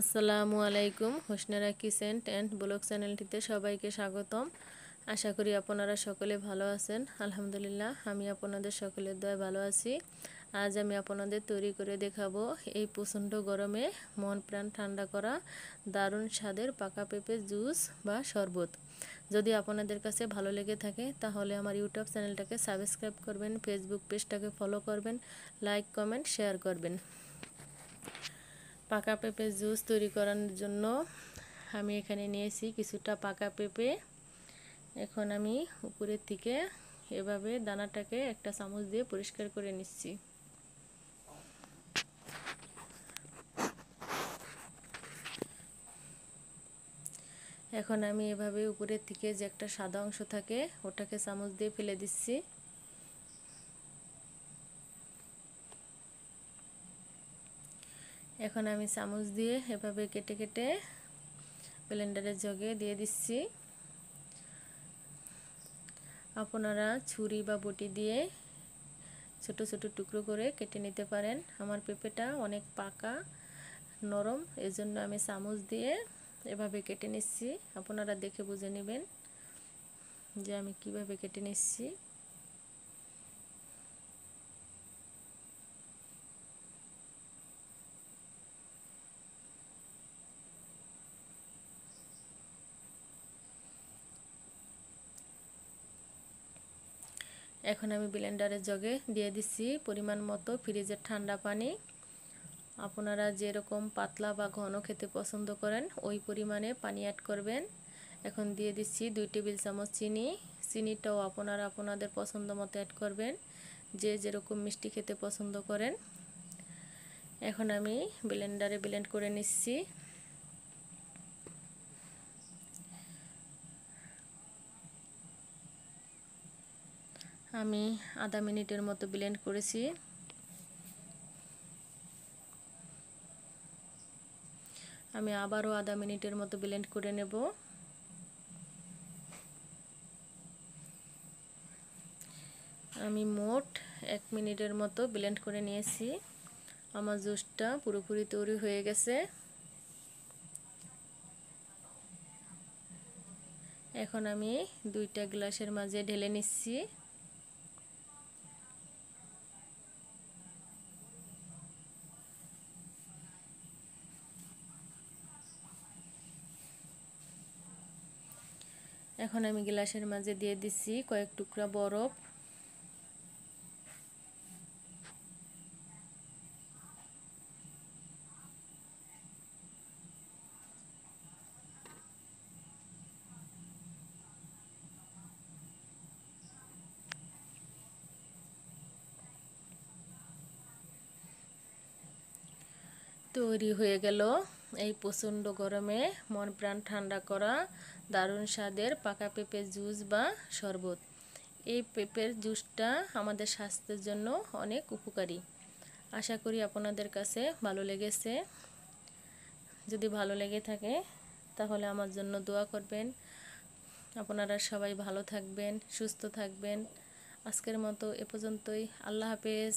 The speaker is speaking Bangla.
আসসালামু আলাইকুম হোসনারা কিচেন অ্যান্ড ব্লগ চ্যানেলটিতে সবাইকে স্বাগতম আশা করি আপনারা সকলে ভালো আছেন আলহামদুলিল্লাহ আমি আপনাদের সকলের দয়া ভালো আছি আজ আমি আপনাদের তৈরি করে দেখাবো এই প্রচণ্ড গরমে মন প্রাণ ঠান্ডা করা দারুণ স্বাদের পাকা পেঁপে জুস বা শরবত যদি আপনাদের কাছে ভালো লেগে থাকে তাহলে আমার ইউটিউব চ্যানেলটাকে সাবস্ক্রাইব করবেন ফেসবুক পেজটাকে ফলো করবেন লাইক কমেন্ট শেয়ার করবেন পাকা পেঁপে জুস তৈরি করানোর জন্য আমি এখানে নিয়েছি কিছুটা পাকা পেঁপে এখন আমি উপরের থেকে এভাবে দানাটাকে একটা চামচ দিয়ে পরিষ্কার করে নিচ্ছি এখন আমি এভাবে উপরের থেকে যে একটা সাদা অংশ থাকে ওটাকে চামচ দিয়ে ফেলে দিচ্ছি এখন আমি চামচ দিয়ে এভাবে কেটে কেটে ব্লেন্ডারের জগে দিয়ে দিচ্ছি আপনারা ছুরি বা বটি দিয়ে ছোট ছোট টুকরো করে কেটে নিতে পারেন আমার পেঁপেটা অনেক পাকা নরম এজন্য আমি চামচ দিয়ে এভাবে কেটে নিচ্ছি আপনারা দেখে বুঝে নেবেন যে আমি কিভাবে কেটে নিচ্ছি এখন আমি ব্লেন্ডারের জগে দিয়ে দিচ্ছি পরিমাণ মতো ফ্রিজের ঠান্ডা পানি আপনারা যেরকম পাতলা বা ঘন খেতে পছন্দ করেন ওই পরিমাণে পানি অ্যাড করবেন এখন দিয়ে দিচ্ছি দুই টেবিল চামচ চিনি চিনিটাও আপনারা আপনাদের পছন্দ মতো অ্যাড করবেন যে যেরকম মিষ্টি খেতে পছন্দ করেন এখন আমি ব্লেন্ডারে ব্লেন্ড করে নিচ্ছি আমি আধা মিনিটের মতো ব্লেন্ড করেছি আমি আবারও আধা মিনিটের মতো ব্লেন্ড করে নেব আমি মোট এক মিনিটের মতো ব্লেন্ড করে নিয়েছি আমার জুসটা পুরোপুরি তৈরি হয়ে গেছে এখন আমি দুইটা গ্লাসের মাঝে ঢেলে নিচ্ছি এখন আমি গ্লাসের মাঝে দিয়ে দিচ্ছি কয়েক টুকরা বরফ তৈরি হয়ে গেল এই প্রচণ্ড গরমে মন প্রাণ ঠান্ডা করা দারুণ স্বাদের পাকা পেঁপে জুস বা শরবত এই পেঁপের জুসটা আমাদের স্বাস্থ্যের জন্য অনেক উপকারী আশা করি আপনাদের কাছে ভালো লেগেছে যদি ভালো লেগে থাকে তাহলে আমার জন্য দোয়া করবেন আপনারা সবাই ভালো থাকবেন সুস্থ থাকবেন আজকের মতো এ পর্যন্তই আল্লাহ হাফেজ